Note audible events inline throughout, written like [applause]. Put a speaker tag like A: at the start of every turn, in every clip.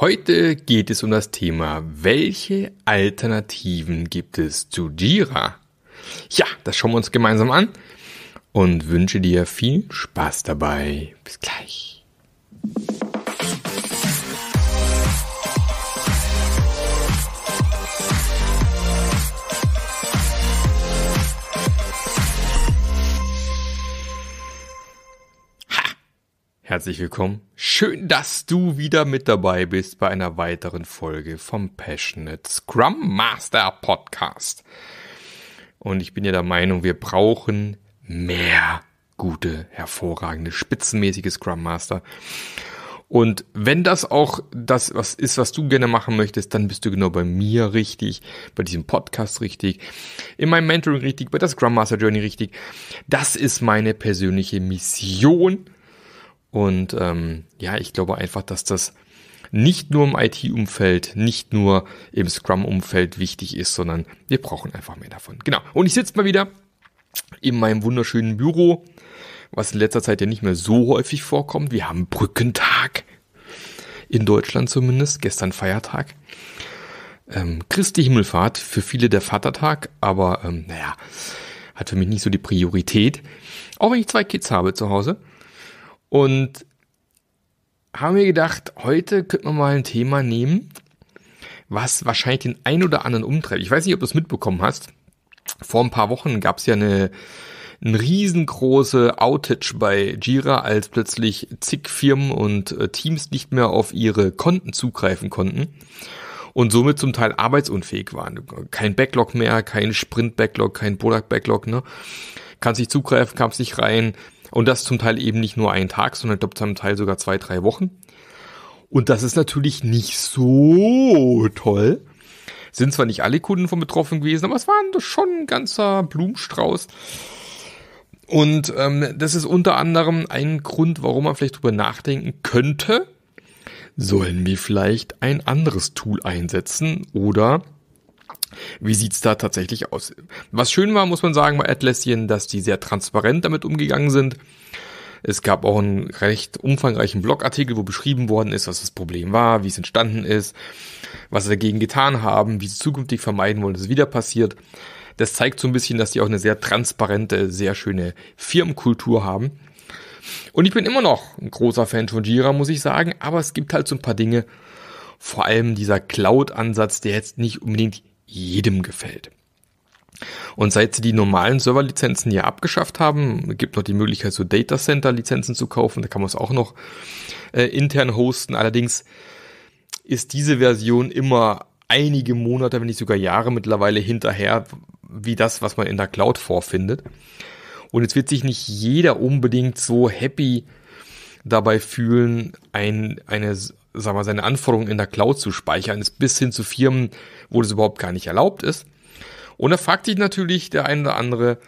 A: Heute geht es um das Thema, welche Alternativen gibt es zu Jira? Ja, das schauen wir uns gemeinsam an und wünsche dir viel Spaß dabei. Bis gleich. Herzlich willkommen. Schön, dass du wieder mit dabei bist bei einer weiteren Folge vom Passionate Scrum Master Podcast. Und ich bin ja der Meinung, wir brauchen mehr gute, hervorragende, spitzenmäßige Scrum Master. Und wenn das auch das was ist, was du gerne machen möchtest, dann bist du genau bei mir richtig, bei diesem Podcast richtig, in meinem Mentoring richtig, bei der Scrum Master Journey richtig. Das ist meine persönliche Mission und ähm, ja, ich glaube einfach, dass das nicht nur im IT-Umfeld, nicht nur im Scrum-Umfeld wichtig ist, sondern wir brauchen einfach mehr davon. Genau. Und ich sitze mal wieder in meinem wunderschönen Büro, was in letzter Zeit ja nicht mehr so häufig vorkommt. Wir haben Brückentag. In Deutschland zumindest. Gestern Feiertag. Ähm, Christi Himmelfahrt, für viele der Vatertag, aber ähm, naja, hat für mich nicht so die Priorität. Auch wenn ich zwei Kids habe zu Hause. Und haben wir gedacht, heute könnten wir mal ein Thema nehmen, was wahrscheinlich den ein oder anderen umtreibt. Ich weiß nicht, ob du es mitbekommen hast. Vor ein paar Wochen gab es ja eine, eine riesengroße Outage bei Jira, als plötzlich zig Firmen und äh, Teams nicht mehr auf ihre Konten zugreifen konnten und somit zum Teil arbeitsunfähig waren. Kein Backlog mehr, kein Sprint-Backlog, kein Product-Backlog, ne? Kannst nicht zugreifen, kamst nicht rein, und das zum Teil eben nicht nur einen Tag, sondern ich glaube zum Teil sogar zwei, drei Wochen. Und das ist natürlich nicht so toll. Sind zwar nicht alle Kunden von betroffen gewesen, aber es war schon ein ganzer Blumenstrauß. Und ähm, das ist unter anderem ein Grund, warum man vielleicht drüber nachdenken könnte, sollen wir vielleicht ein anderes Tool einsetzen oder wie sieht's da tatsächlich aus. Was schön war, muss man sagen, bei Atlassian, dass die sehr transparent damit umgegangen sind. Es gab auch einen recht umfangreichen Blogartikel, wo beschrieben worden ist, was das Problem war, wie es entstanden ist, was sie dagegen getan haben, wie sie zukünftig vermeiden wollen, dass es wieder passiert. Das zeigt so ein bisschen, dass die auch eine sehr transparente, sehr schöne Firmenkultur haben. Und ich bin immer noch ein großer Fan von Jira, muss ich sagen, aber es gibt halt so ein paar Dinge, vor allem dieser Cloud-Ansatz, der jetzt nicht unbedingt jedem gefällt. Und seit sie die normalen Serverlizenzen ja abgeschafft haben, gibt noch die Möglichkeit, so Datacenter-Lizenzen zu kaufen. Da kann man es auch noch äh, intern hosten. Allerdings ist diese Version immer einige Monate, wenn nicht sogar Jahre mittlerweile hinterher, wie das, was man in der Cloud vorfindet. Und jetzt wird sich nicht jeder unbedingt so happy dabei fühlen, ein, eine, sagen wir, seine Anforderungen in der Cloud zu speichern. Ist bis hin zu Firmen, wo das überhaupt gar nicht erlaubt ist. Und da fragt sich natürlich der eine oder andere,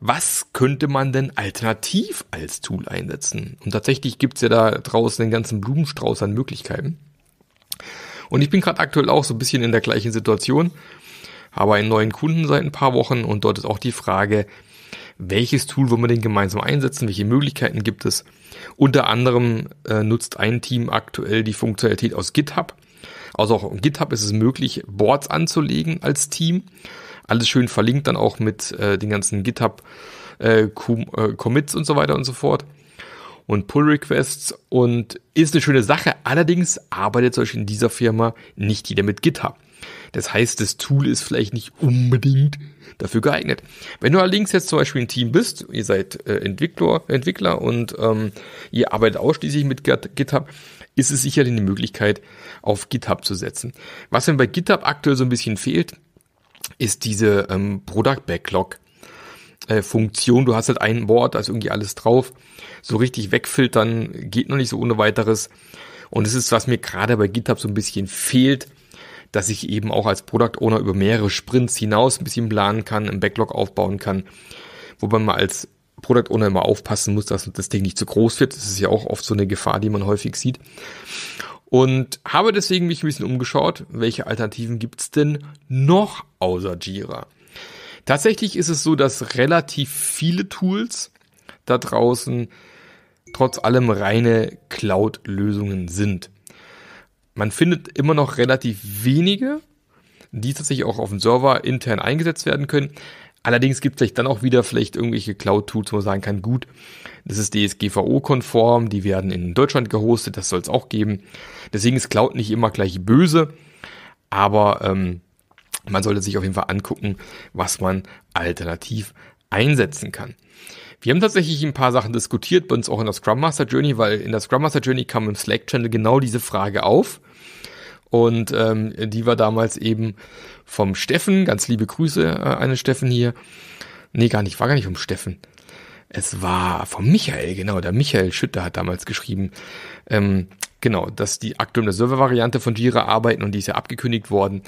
A: was könnte man denn alternativ als Tool einsetzen? Und tatsächlich gibt's ja da draußen den ganzen Blumenstrauß an Möglichkeiten. Und ich bin gerade aktuell auch so ein bisschen in der gleichen Situation, habe einen neuen Kunden seit ein paar Wochen und dort ist auch die Frage, welches Tool wollen wir denn gemeinsam einsetzen, welche Möglichkeiten gibt es. Unter anderem äh, nutzt ein Team aktuell die Funktionalität aus GitHub, also auch in GitHub ist es möglich, Boards anzulegen als Team. Alles schön verlinkt dann auch mit äh, den ganzen GitHub äh, äh, Commits und so weiter und so fort und Pull Requests und ist eine schöne Sache. Allerdings arbeitet zum Beispiel in dieser Firma nicht jeder mit GitHub. Das heißt, das Tool ist vielleicht nicht unbedingt dafür geeignet. Wenn du allerdings jetzt zum Beispiel ein Team bist, ihr seid äh, Entwickler, Entwickler und ähm, ihr arbeitet ausschließlich mit GitHub, ist es sicherlich eine Möglichkeit, auf GitHub zu setzen. Was mir bei GitHub aktuell so ein bisschen fehlt, ist diese ähm, Product Backlog. Äh, Funktion, du hast halt ein Board, da ist irgendwie alles drauf. So richtig wegfiltern geht noch nicht so ohne weiteres. Und es ist, was mir gerade bei GitHub so ein bisschen fehlt, dass ich eben auch als Product Owner über mehrere Sprints hinaus ein bisschen planen kann, einen Backlog aufbauen kann. Wobei man als Product Owner immer aufpassen muss, dass das Ding nicht zu groß wird. Das ist ja auch oft so eine Gefahr, die man häufig sieht. Und habe deswegen mich ein bisschen umgeschaut, welche Alternativen gibt's denn noch außer Jira? Tatsächlich ist es so, dass relativ viele Tools da draußen trotz allem reine Cloud-Lösungen sind man findet immer noch relativ wenige, die tatsächlich auch auf dem Server intern eingesetzt werden können. Allerdings gibt es vielleicht dann auch wieder vielleicht irgendwelche Cloud-Tools, wo man sagen kann, gut, das ist DSGVO-konform, die werden in Deutschland gehostet, das soll es auch geben. Deswegen ist Cloud nicht immer gleich böse, aber ähm, man sollte sich auf jeden Fall angucken, was man alternativ einsetzen kann. Wir haben tatsächlich ein paar Sachen diskutiert, bei uns auch in der Scrum Master Journey, weil in der Scrum Master Journey kam im Slack-Channel genau diese Frage auf. Und ähm, die war damals eben vom Steffen, ganz liebe Grüße äh, an Steffen hier. Nee, gar nicht, war gar nicht vom Steffen. Es war vom Michael, genau, der Michael Schütter hat damals geschrieben, ähm, genau, dass die aktuell in der Server-Variante von Jira arbeiten und die ist ja abgekündigt worden.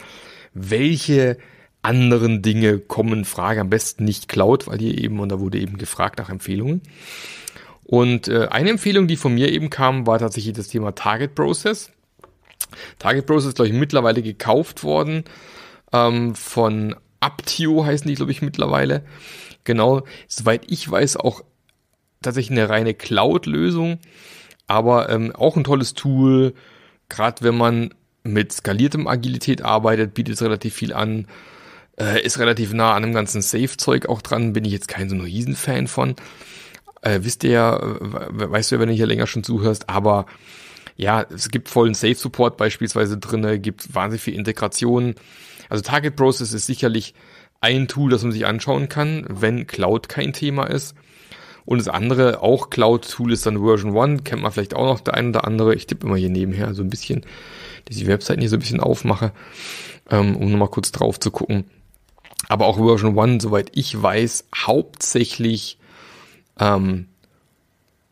A: Welche anderen Dinge kommen Frage, am besten nicht Cloud, weil hier eben, und da wurde eben gefragt nach Empfehlungen. Und äh, eine Empfehlung, die von mir eben kam, war tatsächlich das Thema Target Process. Target Process ist, glaube ich, mittlerweile gekauft worden ähm, von Aptio, heißen die, glaube ich, mittlerweile. Genau, soweit ich weiß, auch tatsächlich eine reine Cloud-Lösung, aber ähm, auch ein tolles Tool, gerade wenn man mit skaliertem Agilität arbeitet, bietet es relativ viel an. Äh, ist relativ nah an dem ganzen Safe-Zeug auch dran, bin ich jetzt kein so Riesenfan von. Äh, wisst ihr ja, äh, weißt du ja, wenn du hier länger schon zuhörst, aber ja, es gibt vollen Safe-Support beispielsweise drinne, äh, gibt wahnsinnig viel Integration. Also Target Process ist sicherlich ein Tool, das man sich anschauen kann, wenn Cloud kein Thema ist. Und das andere, auch Cloud-Tool, ist dann Version 1, kennt man vielleicht auch noch der ein oder andere. Ich tippe immer hier nebenher so ein bisschen, dass ich die Webseiten hier so ein bisschen aufmache, ähm, um nochmal kurz drauf zu gucken aber auch Version 1, soweit ich weiß, hauptsächlich, ähm,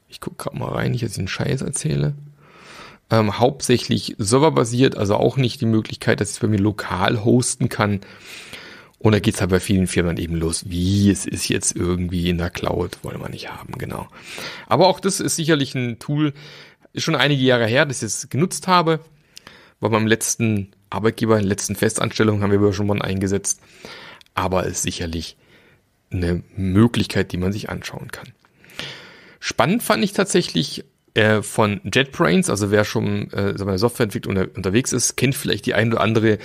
A: ich gucke gerade mal rein, ich jetzt den Scheiß erzähle, ähm, hauptsächlich serverbasiert, also auch nicht die Möglichkeit, dass ich es bei mir lokal hosten kann. Und da geht's halt bei vielen Firmen eben los, wie es ist jetzt irgendwie in der Cloud, wollen wir nicht haben, genau. Aber auch das ist sicherlich ein Tool, ist schon einige Jahre her, dass ich es genutzt habe. Bei meinem letzten Arbeitgeber, in der letzten Festanstellung haben wir Version 1 eingesetzt aber ist sicherlich eine Möglichkeit, die man sich anschauen kann. Spannend fand ich tatsächlich äh, von JetBrains, also wer schon äh, so bei Softwareentwicklung unter, unterwegs ist, kennt vielleicht die ein oder andere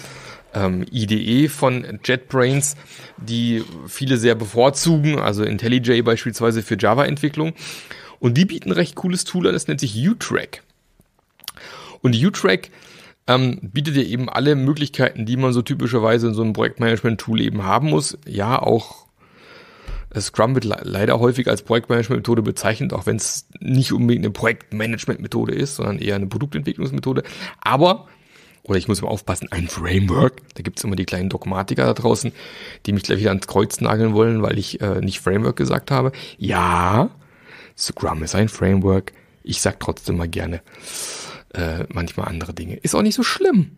A: ähm, IDE von JetBrains, die viele sehr bevorzugen, also IntelliJ beispielsweise für Java-Entwicklung. Und die bieten recht cooles Tool an, das nennt sich U-Track. Und U-Track ähm, bietet dir eben alle Möglichkeiten, die man so typischerweise in so einem Projektmanagement-Tool eben haben muss. Ja, auch äh, Scrum wird leider häufig als Projektmanagement-Methode bezeichnet, auch wenn es nicht unbedingt eine Projektmanagement-Methode ist, sondern eher eine Produktentwicklungsmethode. Aber, oder ich muss immer aufpassen, ein Framework. Da gibt es immer die kleinen Dogmatiker da draußen, die mich gleich wieder ans Kreuz nageln wollen, weil ich äh, nicht Framework gesagt habe. Ja, Scrum ist ein Framework. Ich sag trotzdem mal gerne äh, manchmal andere Dinge. Ist auch nicht so schlimm.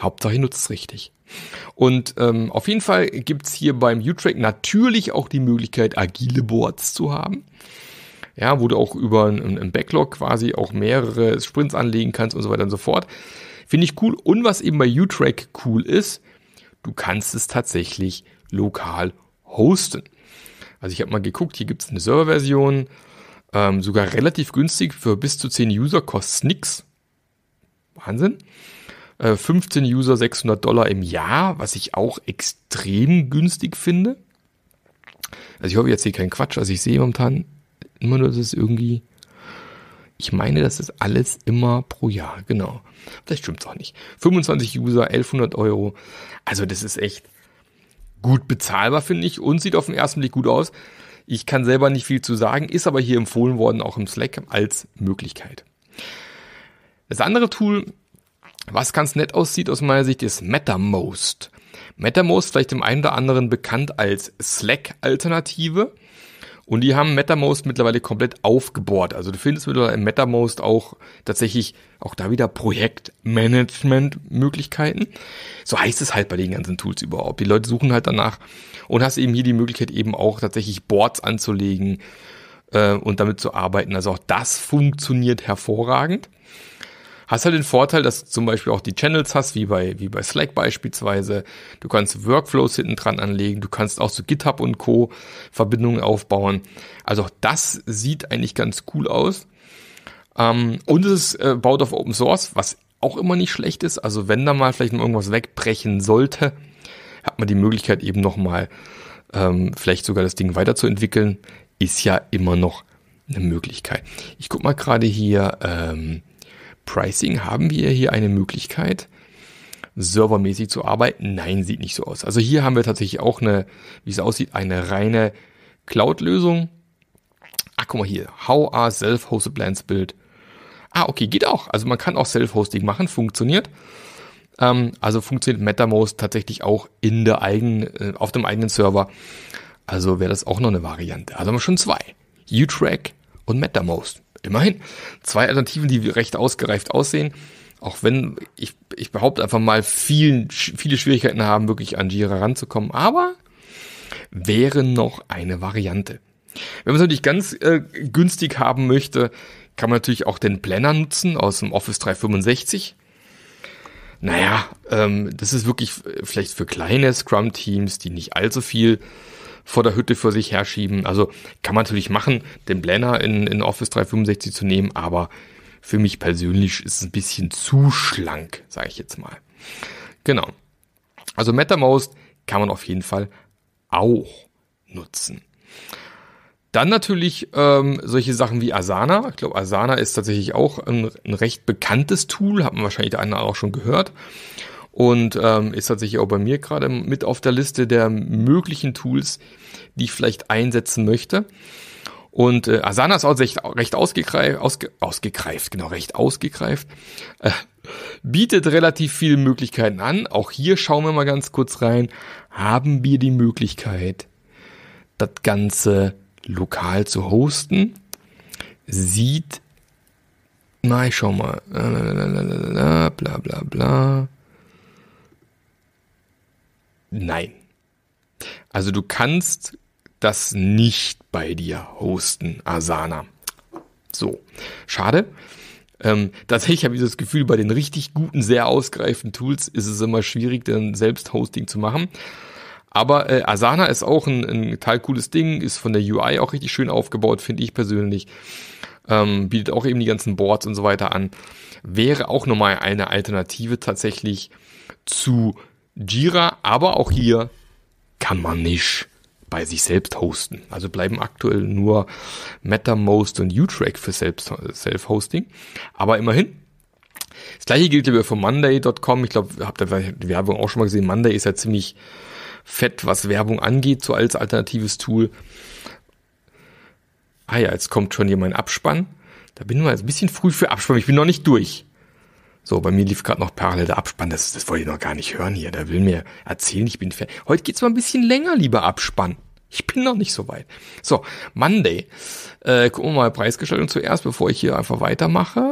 A: Hauptsache nutzt es richtig. Und ähm, auf jeden Fall gibt's hier beim U-Track natürlich auch die Möglichkeit, agile Boards zu haben. Ja, wo du auch über einen Backlog quasi auch mehrere Sprints anlegen kannst und so weiter und so fort. Finde ich cool. Und was eben bei U-Track cool ist, du kannst es tatsächlich lokal hosten. Also ich habe mal geguckt, hier gibt's eine Serverversion, ähm, sogar relativ günstig für bis zu 10 User, kostet nix. Wahnsinn. 15 äh, User 600 Dollar im Jahr, was ich auch extrem günstig finde. Also ich hoffe, jetzt hier keinen Quatsch. Also ich sehe momentan immer nur, dass es irgendwie. Ich meine, das ist alles immer pro Jahr, genau. Das stimmt auch nicht. 25 User, 1100 Euro. Also das ist echt gut bezahlbar, finde ich. Und sieht auf den ersten Blick gut aus. Ich kann selber nicht viel zu sagen, ist aber hier empfohlen worden, auch im Slack, als Möglichkeit. Das andere Tool, was ganz nett aussieht aus meiner Sicht, ist MetaMost. MetaMost vielleicht dem einen oder anderen bekannt als Slack-Alternative. Und die haben MetaMost mittlerweile komplett aufgebohrt. Also du findest mittlerweile in MetaMost auch tatsächlich auch da wieder Projektmanagement-Möglichkeiten. So heißt es halt bei den ganzen Tools überhaupt. Die Leute suchen halt danach und hast eben hier die Möglichkeit eben auch tatsächlich Boards anzulegen äh, und damit zu arbeiten. Also auch das funktioniert hervorragend. Hast halt den Vorteil, dass du zum Beispiel auch die Channels hast, wie bei, wie bei Slack beispielsweise. Du kannst Workflows hinten dran anlegen. Du kannst auch zu so GitHub und Co. Verbindungen aufbauen. Also auch das sieht eigentlich ganz cool aus. Ähm, und es äh, baut auf Open Source, was auch immer nicht schlecht ist. Also wenn da mal vielleicht noch irgendwas wegbrechen sollte, hat man die Möglichkeit eben nochmal ähm, vielleicht sogar das Ding weiterzuentwickeln. Ist ja immer noch eine Möglichkeit. Ich guck mal gerade hier, ähm, Pricing haben wir hier eine Möglichkeit, servermäßig zu arbeiten? Nein, sieht nicht so aus. Also hier haben wir tatsächlich auch eine, wie es aussieht, eine reine Cloud-Lösung. Ach, guck mal hier. How are self-hosted plans built? Ah, okay, geht auch. Also man kann auch Self-Hosting machen, funktioniert. Ähm, also funktioniert MetaMost tatsächlich auch in der eigenen, äh, auf dem eigenen Server. Also wäre das auch noch eine Variante. Also haben wir schon zwei. U-Track und MetaMost. Immerhin, zwei Alternativen, die recht ausgereift aussehen. Auch wenn ich, ich behaupte einfach mal, vielen, viele Schwierigkeiten haben, wirklich an Jira ranzukommen. Aber wäre noch eine Variante. Wenn man es natürlich ganz äh, günstig haben möchte, kann man natürlich auch den Planner nutzen aus dem Office 365. Naja, ähm, das ist wirklich vielleicht für kleine Scrum-Teams, die nicht allzu viel vor der Hütte für sich herschieben. Also kann man natürlich machen, den Blender in, in Office 365 zu nehmen, aber für mich persönlich ist es ein bisschen zu schlank, sage ich jetzt mal. Genau. Also MetaMost kann man auf jeden Fall auch nutzen. Dann natürlich ähm, solche Sachen wie Asana. Ich glaube, Asana ist tatsächlich auch ein, ein recht bekanntes Tool, hat man wahrscheinlich der andere auch schon gehört und ähm, ist tatsächlich auch bei mir gerade mit auf der Liste der möglichen Tools, die ich vielleicht einsetzen möchte. Und äh, Asana ist auch recht, recht ausgegreift, ausge, ausgegreift, genau, recht ausgegreift. Äh, bietet relativ viele Möglichkeiten an. Auch hier schauen wir mal ganz kurz rein. Haben wir die Möglichkeit, das Ganze lokal zu hosten? Sieht, na, ich schau mal, bla bla bla. Nein. Also du kannst das nicht bei dir hosten, Asana. So, schade. Ähm, tatsächlich habe ich das Gefühl, bei den richtig guten, sehr ausgereiften Tools ist es immer schwierig, dann selbst Hosting zu machen. Aber äh, Asana ist auch ein, ein total cooles Ding, ist von der UI auch richtig schön aufgebaut, finde ich persönlich. Ähm, bietet auch eben die ganzen Boards und so weiter an. Wäre auch nochmal eine Alternative tatsächlich zu Jira, aber auch hier kann man nicht bei sich selbst hosten. Also bleiben aktuell nur MetaMost und U-Track für Self-Hosting. Aber immerhin, das gleiche gilt über von Monday.com. Ich glaube, ihr habt die Werbung auch schon mal gesehen. Monday ist ja ziemlich fett, was Werbung angeht, so als alternatives Tool. Ah ja, jetzt kommt schon hier mein Abspann. Da bin ich mal ein bisschen früh für Abspann. Ich bin noch nicht durch. So, bei mir lief gerade noch parallel der Abspann. Das, das wollte ich noch gar nicht hören hier. Der will mir erzählen, ich bin Fan. Heute geht's mal ein bisschen länger, lieber Abspann. Ich bin noch nicht so weit. So, Monday. Äh, gucken wir mal Preisgestaltung zuerst, bevor ich hier einfach weitermache.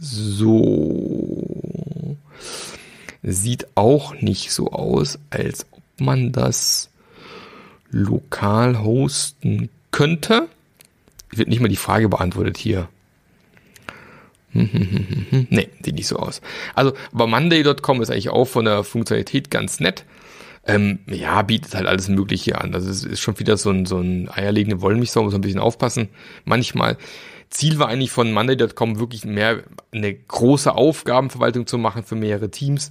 A: So. Sieht auch nicht so aus, als ob man das lokal hosten könnte. Wird nicht mal die Frage beantwortet hier nee, sieht nicht so aus. Also aber Monday.com ist eigentlich auch von der Funktionalität ganz nett. Ähm, ja, bietet halt alles Mögliche an. Das es ist schon wieder so ein, so ein eierlegende Wollmilchsau, muss ein bisschen aufpassen. Manchmal. Ziel war eigentlich von Monday.com wirklich mehr eine große Aufgabenverwaltung zu machen für mehrere Teams.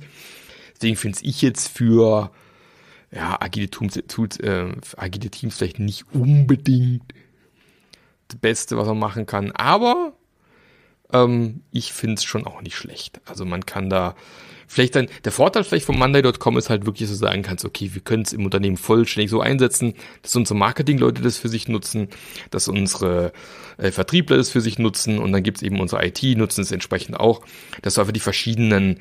A: Deswegen finde ich jetzt für ja, agile, Tools, Tools, äh, agile Teams vielleicht nicht unbedingt das Beste, was man machen kann. Aber ähm, ich finde es schon auch nicht schlecht. Also man kann da vielleicht dann, der Vorteil vielleicht von Monday.com ist halt wirklich, dass du sagen kannst, okay, wir können es im Unternehmen vollständig so einsetzen, dass unsere Marketingleute das für sich nutzen, dass unsere äh, Vertriebler das für sich nutzen und dann gibt es eben unsere IT, nutzen es entsprechend auch, dass du einfach die verschiedenen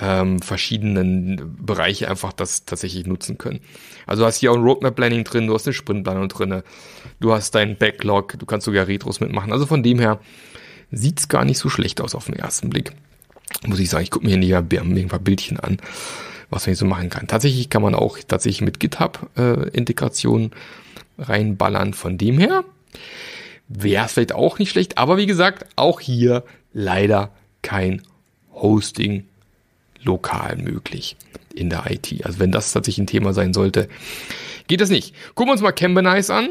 A: ähm, verschiedenen Bereiche einfach das tatsächlich nutzen können. Also du hast hier auch ein Roadmap-Planning drin, du hast eine Sprintplanung drin, du hast deinen Backlog, du kannst sogar Retros mitmachen. Also von dem her sieht's gar nicht so schlecht aus auf den ersten Blick. Muss ich sagen, ich gucke mir hier ein paar Bildchen an, was man hier so machen kann. Tatsächlich kann man auch tatsächlich mit GitHub-Integration äh, reinballern. Von dem her wäre es vielleicht auch nicht schlecht. Aber wie gesagt, auch hier leider kein Hosting lokal möglich in der IT. Also wenn das tatsächlich ein Thema sein sollte, geht das nicht. Gucken wir uns mal Cambanize an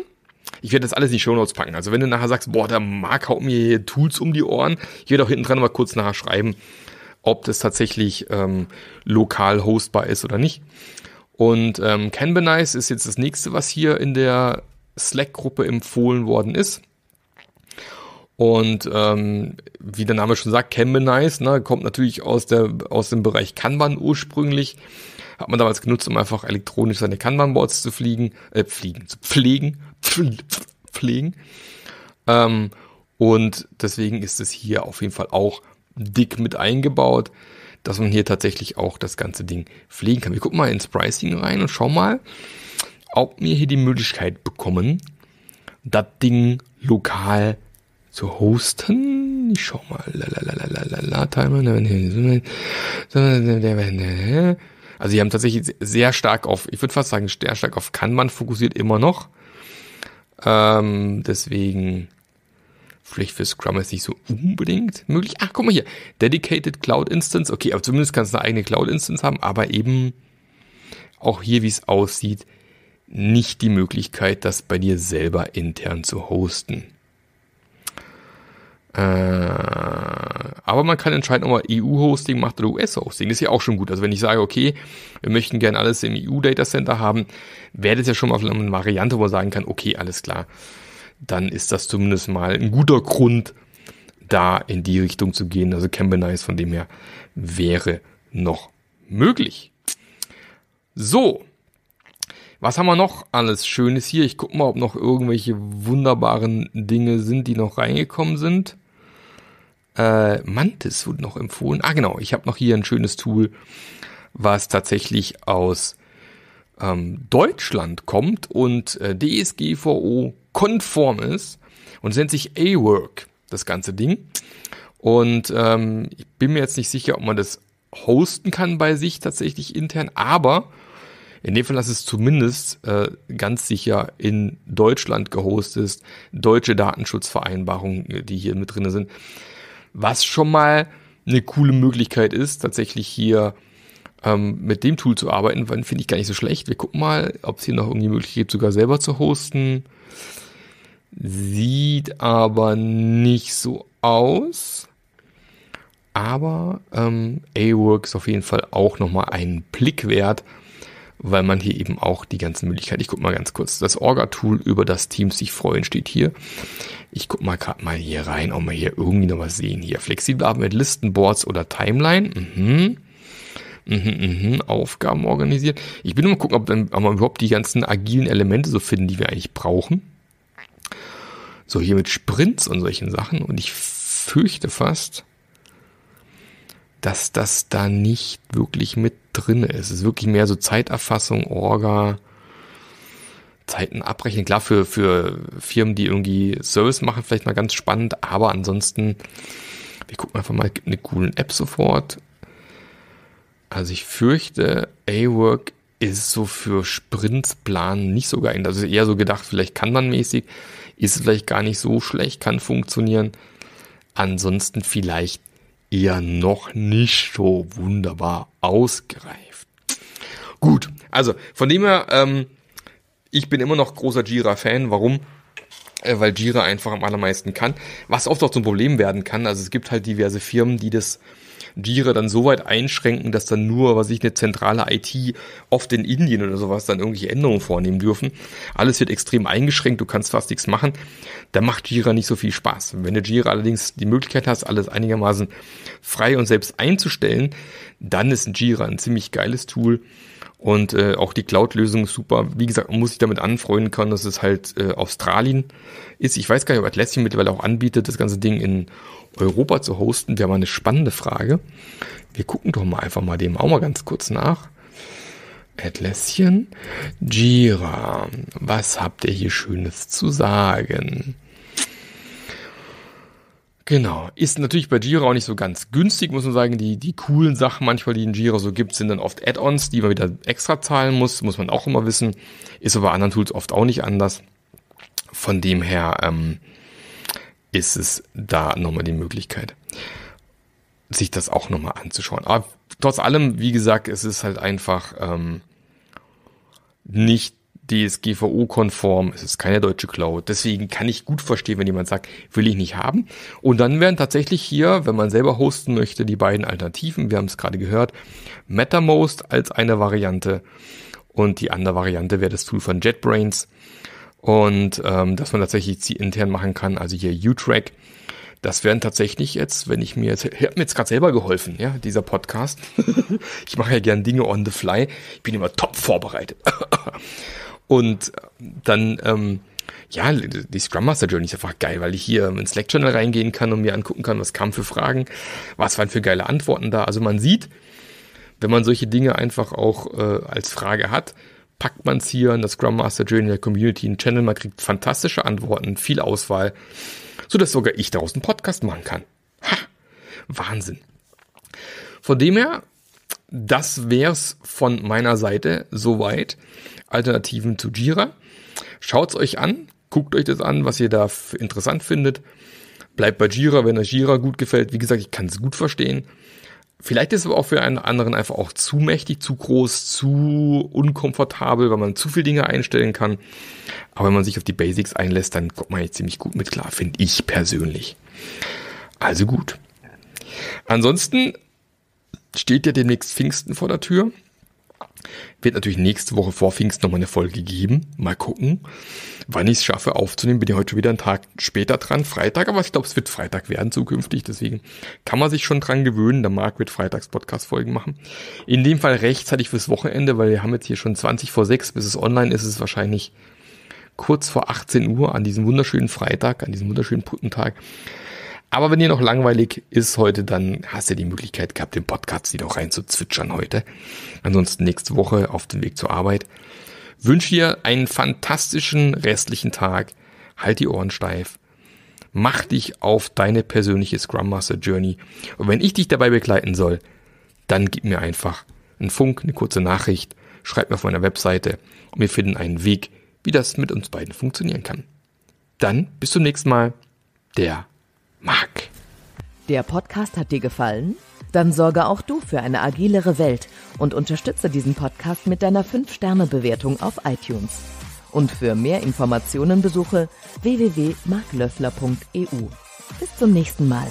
A: ich werde das alles in die Shownotes packen. Also wenn du nachher sagst, boah, der Marc haut mir hier Tools um die Ohren, ich werde auch hinten dran mal kurz nachher schreiben, ob das tatsächlich ähm, lokal hostbar ist oder nicht. Und ähm, Canbanize ist jetzt das nächste, was hier in der Slack-Gruppe empfohlen worden ist. Und ähm, wie der Name schon sagt, Kanbanize, ne, kommt natürlich aus, der, aus dem Bereich Kanban ursprünglich. Hat man damals genutzt, um einfach elektronisch seine Kanban-Boards zu fliegen, äh, fliegen, zu pflegen pflegen. Ähm, und deswegen ist es hier auf jeden Fall auch dick mit eingebaut, dass man hier tatsächlich auch das ganze Ding pflegen kann. Wir gucken mal ins Pricing rein und schauen mal, ob wir hier die Möglichkeit bekommen, das Ding lokal zu hosten. Ich schau mal. Also sie haben tatsächlich sehr stark auf, ich würde fast sagen, sehr stark auf Kanban fokussiert immer noch. Ähm, deswegen vielleicht für Scrum ist nicht so unbedingt möglich. Ach, guck mal hier. Dedicated Cloud Instance. Okay, aber zumindest kannst du eine eigene Cloud Instance haben, aber eben auch hier, wie es aussieht, nicht die Möglichkeit, das bei dir selber intern zu hosten. Äh, aber man kann entscheiden, ob man EU-Hosting macht oder US-Hosting. Das ist ja auch schon gut. Also wenn ich sage, okay, wir möchten gerne alles im EU-Datacenter haben, wäre das ja schon mal eine Variante, wo man sagen kann, okay, alles klar. Dann ist das zumindest mal ein guter Grund, da in die Richtung zu gehen. Also Nice von dem her wäre noch möglich. So. Was haben wir noch alles Schönes hier? Ich gucke mal, ob noch irgendwelche wunderbaren Dinge sind, die noch reingekommen sind. Äh, Mantis wurde noch empfohlen. Ah, genau, ich habe noch hier ein schönes Tool, was tatsächlich aus ähm, Deutschland kommt und äh, DSGVO-konform ist und nennt sich A-Work, das ganze Ding. Und ähm, ich bin mir jetzt nicht sicher, ob man das hosten kann bei sich tatsächlich intern, aber in dem Fall, dass es zumindest äh, ganz sicher in Deutschland gehostet ist, deutsche Datenschutzvereinbarungen, äh, die hier mit drin sind was schon mal eine coole Möglichkeit ist, tatsächlich hier ähm, mit dem Tool zu arbeiten, weil finde ich gar nicht so schlecht. Wir gucken mal, ob es hier noch irgendwie Möglichkeit gibt, sogar selber zu hosten. Sieht aber nicht so aus. Aber ähm, A-Work ist auf jeden Fall auch nochmal einen Blick wert, weil man hier eben auch die ganzen Möglichkeiten, ich gucke mal ganz kurz, das Orga-Tool, über das Teams sich freuen, steht hier. Ich guck mal gerade mal hier rein, ob wir hier irgendwie noch was sehen. Hier flexibel arbeiten mit Listenboards oder Timeline. Mhm. Mhm, mhm. Aufgaben organisiert. Ich bin nur mal gucken, ob, ob wir überhaupt die ganzen agilen Elemente so finden, die wir eigentlich brauchen. So hier mit Sprints und solchen Sachen. Und ich fürchte fast, dass das da nicht wirklich mit drin ist. Es ist wirklich mehr so Zeiterfassung, Orga, Zeiten abrechnen. Klar, für, für Firmen, die irgendwie Service machen, vielleicht mal ganz spannend, aber ansonsten, wir gucken einfach mal, gibt eine coolen App sofort. Also ich fürchte, A-Work ist so für Sprints planen nicht so geeignet. Also eher so gedacht, vielleicht kann man mäßig, ist vielleicht gar nicht so schlecht, kann funktionieren. Ansonsten vielleicht eher noch nicht so wunderbar ausgereift. Gut, also von dem her, ähm, ich bin immer noch großer Jira-Fan. Warum? Äh, weil Jira einfach am allermeisten kann, was oft auch zum Problem werden kann. Also es gibt halt diverse Firmen, die das Jira dann so weit einschränken, dass dann nur, was ich, eine zentrale IT oft in Indien oder sowas dann irgendwelche Änderungen vornehmen dürfen. Alles wird extrem eingeschränkt, du kannst fast nichts machen. Da macht Jira nicht so viel Spaß. Wenn du Jira allerdings die Möglichkeit hast, alles einigermaßen frei und selbst einzustellen, dann ist ein Jira ein ziemlich geiles Tool und äh, auch die Cloud-Lösung ist super. Wie gesagt, man muss sich damit anfreunden können, dass es halt äh, Australien ist. Ich weiß gar nicht, ob Atlassian mittlerweile auch anbietet, das ganze Ding in Europa zu hosten. Wäre mal eine spannende Frage. Wir gucken doch mal einfach mal dem auch mal ganz kurz nach. Atlassian, Jira, was habt ihr hier Schönes zu sagen? Genau. Ist natürlich bei Jira auch nicht so ganz günstig, muss man sagen. Die, die coolen Sachen manchmal, die in Jira so gibt, sind dann oft Add-ons, die man wieder extra zahlen muss, muss man auch immer wissen. Ist aber bei anderen Tools oft auch nicht anders. Von dem her ähm, ist es da nochmal die Möglichkeit, sich das auch nochmal anzuschauen. Aber trotz allem, wie gesagt, es ist halt einfach ähm, nicht DSGVO-konform. Es ist keine deutsche Cloud. Deswegen kann ich gut verstehen, wenn jemand sagt, will ich nicht haben. Und dann wären tatsächlich hier, wenn man selber hosten möchte, die beiden Alternativen. Wir haben es gerade gehört. MetaMost als eine Variante und die andere Variante wäre das Tool von JetBrains. Und ähm, dass man tatsächlich sie intern machen kann, also hier U-Track. Das wären tatsächlich jetzt, wenn ich mir jetzt, ich hab mir jetzt gerade selber geholfen, ja, dieser Podcast. [laughs] ich mache ja gern Dinge on the fly. Ich bin immer top vorbereitet. [laughs] Und äh, dann, ähm, ja, die Scrum Master Journey ist einfach geil, weil ich hier ähm, ins Slack Channel reingehen kann und mir angucken kann, was kam für Fragen, was waren für geile Antworten da. Also man sieht, wenn man solche Dinge einfach auch äh, als Frage hat, packt man es hier in der Scrum Master Journey der Community in Channel, man kriegt fantastische Antworten, viel Auswahl, sodass sogar ich daraus einen Podcast machen kann. Ha, Wahnsinn. Von dem her das wär's von meiner Seite soweit. Alternativen zu Jira. Schaut's euch an, guckt euch das an, was ihr da interessant findet. Bleibt bei Jira, wenn euch Jira gut gefällt. Wie gesagt, ich kann es gut verstehen. Vielleicht ist es aber auch für einen anderen einfach auch zu mächtig, zu groß, zu unkomfortabel, weil man zu viele Dinge einstellen kann. Aber wenn man sich auf die Basics einlässt, dann kommt man eigentlich ziemlich gut mit klar, finde ich persönlich. Also gut. Ansonsten steht ja demnächst Pfingsten vor der Tür. Wird natürlich nächste Woche vor Pfingsten nochmal eine Folge geben. Mal gucken. Wann ich es schaffe aufzunehmen, bin ja heute schon wieder einen Tag später dran, Freitag, aber ich glaube, es wird Freitag werden zukünftig, deswegen kann man sich schon dran gewöhnen. Der Marc wird Freitags Podcast-Folgen machen. In dem Fall rechtzeitig fürs Wochenende, weil wir haben jetzt hier schon 20 vor 6, bis es online ist, ist es wahrscheinlich kurz vor 18 Uhr an diesem wunderschönen Freitag, an diesem wunderschönen Brückentag, aber wenn dir noch langweilig ist heute, dann hast du die Möglichkeit gehabt, den Podcast wieder rein zu zwitschern heute. Ansonsten nächste Woche auf dem Weg zur Arbeit. Wünsche dir einen fantastischen restlichen Tag. Halt die Ohren steif. Mach dich auf deine persönliche Scrum Master Journey. Und wenn ich dich dabei begleiten soll, dann gib mir einfach einen Funk, eine kurze Nachricht, schreib mir auf meiner Webseite und wir finden einen Weg, wie das mit uns beiden funktionieren kann. Dann bis zum nächsten Mal. Der Marc. Der Podcast hat dir gefallen? Dann sorge auch du für eine agilere Welt und unterstütze diesen Podcast mit deiner 5-Sterne-Bewertung auf iTunes. Und für mehr Informationen besuche www.marklöffler.eu. Bis zum nächsten Mal.